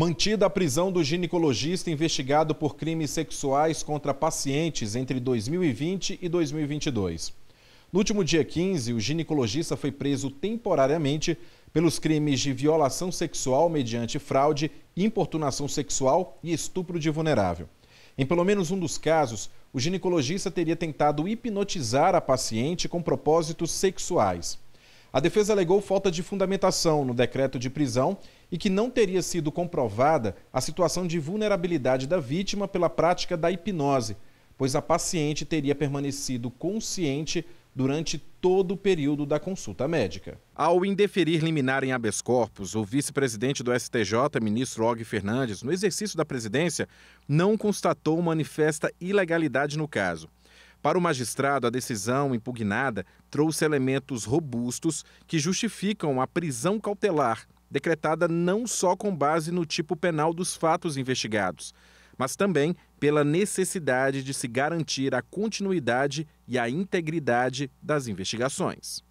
Mantida a prisão do ginecologista investigado por crimes sexuais contra pacientes entre 2020 e 2022. No último dia 15, o ginecologista foi preso temporariamente pelos crimes de violação sexual mediante fraude, importunação sexual e estupro de vulnerável. Em pelo menos um dos casos, o ginecologista teria tentado hipnotizar a paciente com propósitos sexuais. A defesa alegou falta de fundamentação no decreto de prisão e que não teria sido comprovada a situação de vulnerabilidade da vítima pela prática da hipnose, pois a paciente teria permanecido consciente durante todo o período da consulta médica. Ao indeferir liminar em habeas corpus, o vice-presidente do STJ, ministro Og Fernandes, no exercício da presidência, não constatou manifesta ilegalidade no caso. Para o magistrado, a decisão impugnada trouxe elementos robustos que justificam a prisão cautelar, decretada não só com base no tipo penal dos fatos investigados, mas também pela necessidade de se garantir a continuidade e a integridade das investigações.